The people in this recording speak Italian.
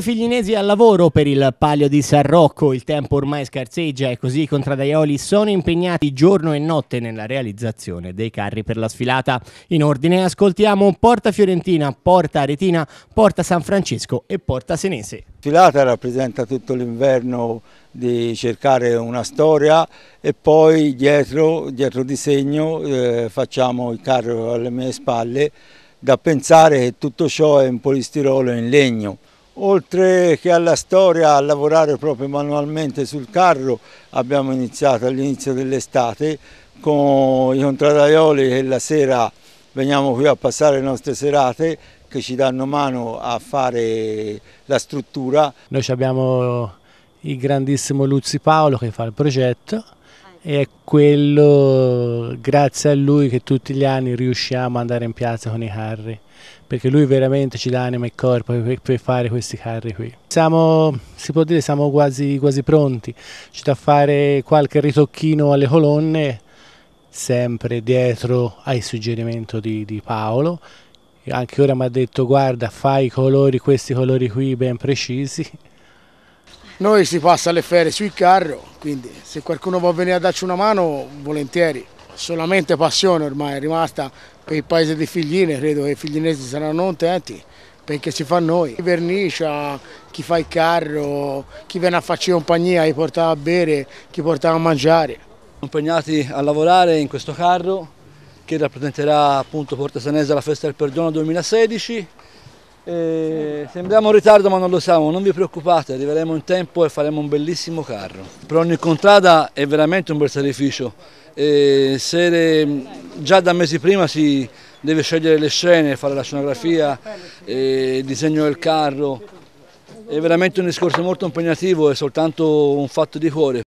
figlinesi al lavoro per il palio di San Rocco, il tempo ormai scarseggia e così i contradaioli sono impegnati giorno e notte nella realizzazione dei carri per la sfilata. In ordine ascoltiamo Porta Fiorentina, Porta Aretina, Porta San Francesco e Porta Senese. La sfilata rappresenta tutto l'inverno di cercare una storia e poi dietro, dietro di segno eh, facciamo il carro alle mie spalle da pensare che tutto ciò è in polistirolo e in legno. Oltre che alla storia, a lavorare proprio manualmente sul carro, abbiamo iniziato all'inizio dell'estate con i contradaioli che la sera veniamo qui a passare le nostre serate che ci danno mano a fare la struttura. Noi abbiamo il grandissimo Luzzi Paolo che fa il progetto e è quello grazie a lui che tutti gli anni riusciamo ad andare in piazza con i carri perché lui veramente ci dà anima e corpo per, per fare questi carri qui. Siamo, si può dire, siamo quasi, quasi pronti, ci da fare qualche ritocchino alle colonne sempre dietro ai suggerimenti di, di Paolo anche ora mi ha detto guarda fai i colori, questi colori qui ben precisi noi si passa le ferie sui carro, quindi se qualcuno può venire a darci una mano, volentieri. Solamente passione ormai è rimasta per il paese di Figline, credo che i figlinesi saranno contenti perché si fa noi. Chi vernicia, chi fa il carro, chi viene a farci compagnia, chi porta a bere, chi porta a mangiare. Siamo Impegnati a lavorare in questo carro che rappresenterà appunto Porta Sanese alla Festa del Perdono 2016 e eh, sembriamo in ritardo ma non lo siamo, non vi preoccupate, arriveremo in tempo e faremo un bellissimo carro. Per ogni contrada è veramente un bel sacrificio, e se già da mesi prima si deve scegliere le scene, fare la scenografia, il disegno del carro, è veramente un discorso molto impegnativo è soltanto un fatto di cuore.